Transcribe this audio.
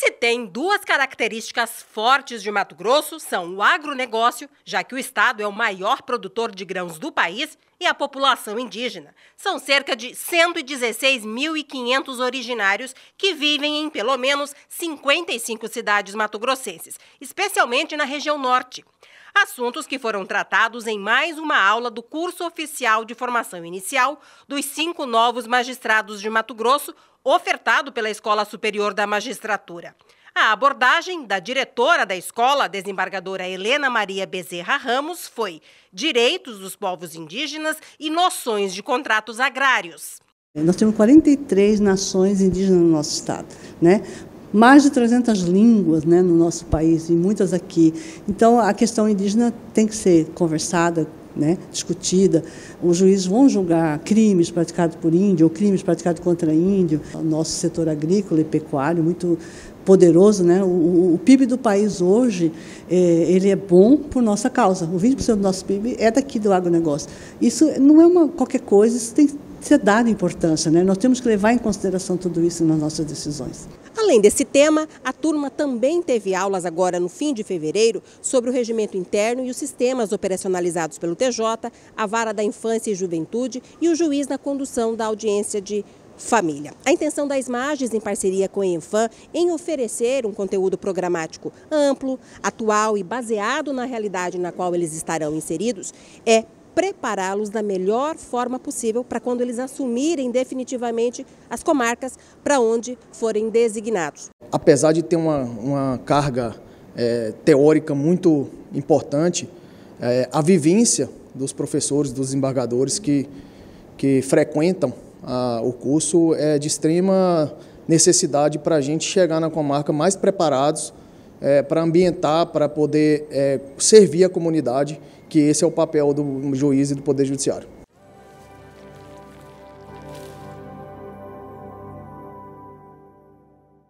Se tem duas características fortes de Mato Grosso, são o agronegócio, já que o estado é o maior produtor de grãos do país, e a população indígena. São cerca de 116.500 originários que vivem em pelo menos 55 cidades matogrossenses, especialmente na região norte. Assuntos que foram tratados em mais uma aula do curso oficial de formação inicial dos cinco novos magistrados de Mato Grosso, ofertado pela Escola Superior da Magistratura. A abordagem da diretora da escola, desembargadora Helena Maria Bezerra Ramos, foi direitos dos povos indígenas e noções de contratos agrários. Nós temos 43 nações indígenas no nosso estado, né? mais de 300 línguas né, no nosso país e muitas aqui. Então, a questão indígena tem que ser conversada, né, discutida. Os juízes vão julgar crimes praticados por índio ou crimes praticados contra índio. O nosso setor agrícola e pecuário, muito poderoso, né? O, o, o, PIB do país hoje, é, ele é bom por nossa causa. O 20% do nosso PIB é daqui do agronegócio. Isso não é uma qualquer coisa, isso tem que ser dado importância, né? Nós temos que levar em consideração tudo isso nas nossas decisões. Além desse tema, a turma também teve aulas agora no fim de fevereiro sobre o regimento interno e os sistemas operacionalizados pelo TJ, a Vara da Infância e Juventude e o juiz na condução da audiência de família. A intenção das imagens em parceria com a Enfam, em oferecer um conteúdo programático amplo, atual e baseado na realidade na qual eles estarão inseridos, é prepará-los da melhor forma possível para quando eles assumirem definitivamente as comarcas para onde forem designados. Apesar de ter uma, uma carga é, teórica muito importante, é, a vivência dos professores, dos embargadores que, que frequentam a, o curso é de extrema necessidade para a gente chegar na comarca mais preparados é, para ambientar, para poder é, servir a comunidade, que esse é o papel do juiz e do Poder Judiciário.